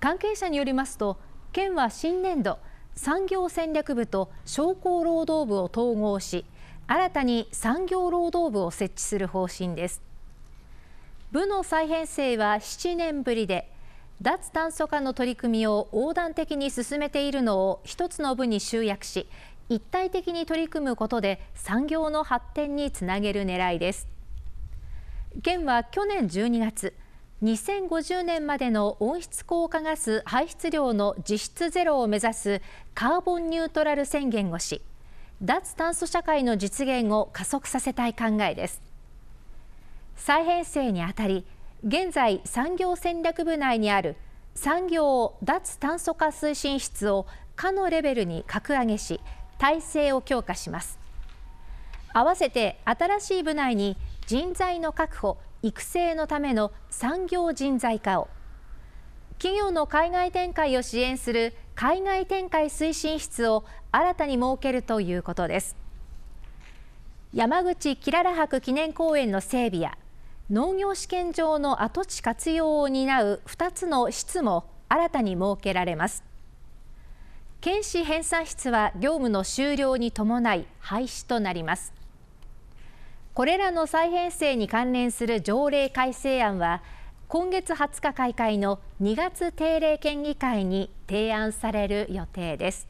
関係者によりますと県は新年度産業戦略部と商工労働部を統合し新たに産業労働部を設置する方針です部の再編成は7年ぶりで脱炭素化の取り組みを横断的に進めているのを1つの部に集約し一体的に取り組むことで産業の発展につなげる狙いです県は去年12月2050年までの温室効果ガス排出量の実質ゼロを目指すカーボンニュートラル宣言をし脱炭素社会の実現を加速させたい考えです再編成にあたり現在産業戦略部内にある産業を脱炭素化推進室を課のレベルに格上げし体制を強化します合わせて新しい部内に人材の確保育成のための産業人材化を企業の海外展開を支援する海外展開推進室を新たに設けるということです山口キララ博記念公園の整備や農業試験場の跡地活用を担う2つの室も新たに設けられます県史編纂室は業務の終了に伴い廃止となりますこれらの再編成に関連する条例改正案は今月20日開会の2月定例県議会に提案される予定です